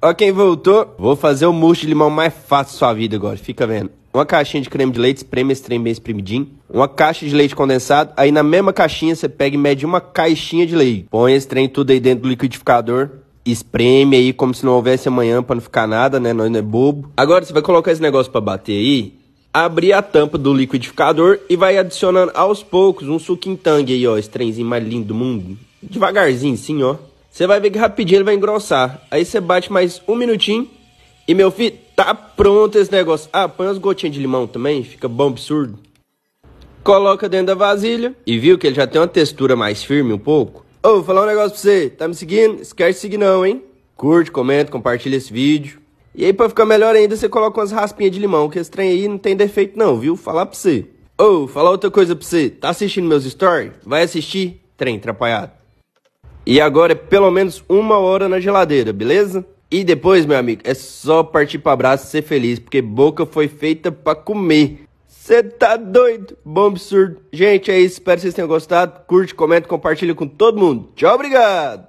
Ó quem voltou, vou fazer o mousse de limão mais fácil da sua vida agora, fica vendo. Uma caixinha de creme de leite, espreme esse trem bem espremidinho. Uma caixa de leite condensado, aí na mesma caixinha você pega e mede uma caixinha de leite. Põe esse trem tudo aí dentro do liquidificador, espreme aí como se não houvesse amanhã para não ficar nada, né? Nós não é bobo. Agora você vai colocar esse negócio para bater aí, abrir a tampa do liquidificador e vai adicionando aos poucos um suquinho tangue aí, ó, esse trenzinho mais lindo do mundo. Devagarzinho, sim, ó. Você vai ver que rapidinho ele vai engrossar. Aí você bate mais um minutinho. E meu filho, tá pronto esse negócio. Ah, põe umas gotinhas de limão também, fica bom absurdo. Coloca dentro da vasilha. E viu que ele já tem uma textura mais firme um pouco? Ô, oh, vou falar um negócio pra você. Tá me seguindo? Esquece de seguir não, hein? Curte, comenta, compartilha esse vídeo. E aí, pra ficar melhor ainda, você coloca umas raspinhas de limão, que esse trem aí não tem defeito não, viu? Falar pra você. Ô, oh, falar outra coisa pra você. Tá assistindo meus stories? Vai assistir? Trem atrapalhado. E agora é pelo menos uma hora na geladeira, beleza? E depois, meu amigo, é só partir pra abraço e ser feliz, porque boca foi feita pra comer. Você tá doido? Bom absurdo. Gente, é isso. Espero que vocês tenham gostado. Curte, comenta, compartilha com todo mundo. Tchau, obrigado!